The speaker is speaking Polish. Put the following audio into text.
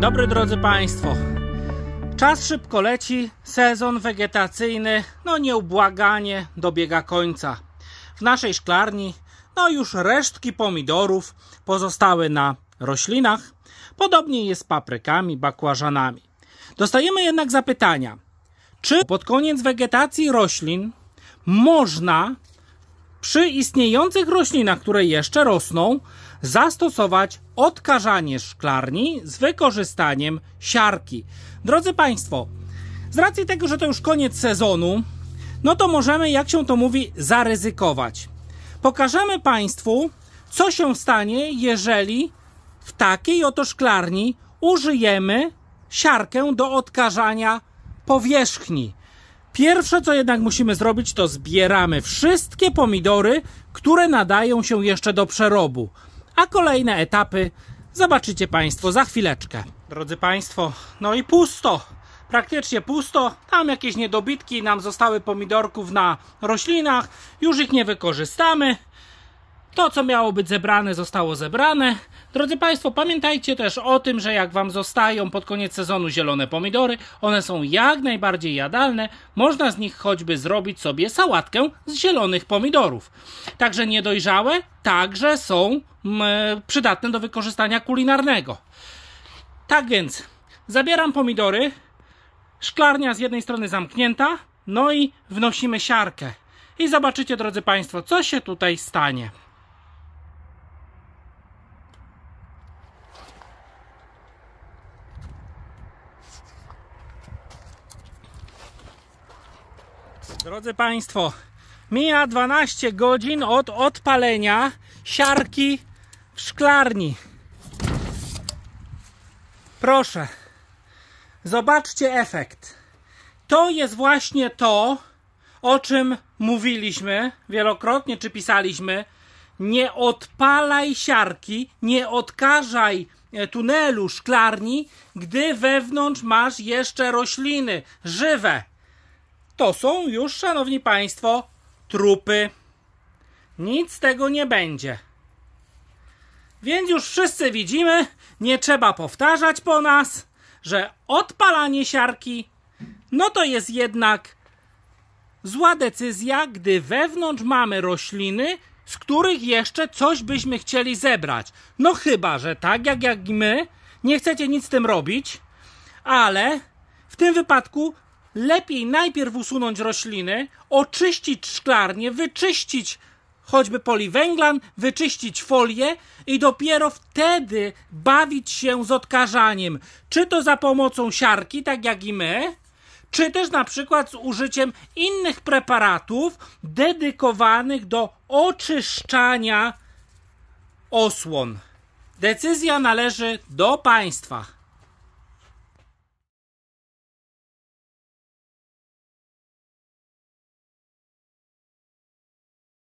dobry drodzy Państwo. Czas szybko leci, sezon wegetacyjny, no nieubłaganie dobiega końca. W naszej szklarni, no już resztki pomidorów pozostały na roślinach. Podobnie jest z paprykami, bakłażanami. Dostajemy jednak zapytania, czy pod koniec wegetacji roślin można przy istniejących roślinach, które jeszcze rosną, zastosować odkażanie szklarni z wykorzystaniem siarki. Drodzy Państwo, z racji tego, że to już koniec sezonu, no to możemy, jak się to mówi, zaryzykować. Pokażemy Państwu, co się stanie, jeżeli w takiej oto szklarni użyjemy siarkę do odkażania powierzchni. Pierwsze, co jednak musimy zrobić, to zbieramy wszystkie pomidory, które nadają się jeszcze do przerobu. A kolejne etapy zobaczycie Państwo za chwileczkę. Drodzy Państwo, no i pusto praktycznie pusto. Tam jakieś niedobitki nam zostały pomidorków na roślinach. Już ich nie wykorzystamy. To, co miało być zebrane, zostało zebrane. Drodzy Państwo, pamiętajcie też o tym, że jak Wam zostają pod koniec sezonu zielone pomidory, one są jak najbardziej jadalne. Można z nich choćby zrobić sobie sałatkę z zielonych pomidorów. Także niedojrzałe także są mm, przydatne do wykorzystania kulinarnego. Tak więc, zabieram pomidory. Szklarnia z jednej strony zamknięta, no i wnosimy siarkę. I zobaczycie, drodzy Państwo, co się tutaj stanie. Drodzy Państwo, mija 12 godzin od odpalenia siarki w szklarni. Proszę, zobaczcie efekt. To jest właśnie to, o czym mówiliśmy wielokrotnie, czy pisaliśmy. Nie odpalaj siarki, nie odkażaj e, tunelu, szklarni, gdy wewnątrz masz jeszcze rośliny żywe to są już, szanowni państwo, trupy. Nic z tego nie będzie. Więc już wszyscy widzimy, nie trzeba powtarzać po nas, że odpalanie siarki no to jest jednak zła decyzja, gdy wewnątrz mamy rośliny, z których jeszcze coś byśmy chcieli zebrać. No chyba, że tak, jak, jak my, nie chcecie nic z tym robić, ale w tym wypadku lepiej najpierw usunąć rośliny, oczyścić szklarnię, wyczyścić choćby poliwęglan, wyczyścić folię i dopiero wtedy bawić się z odkażaniem. Czy to za pomocą siarki, tak jak i my, czy też na przykład z użyciem innych preparatów dedykowanych do oczyszczania osłon. Decyzja należy do państwa.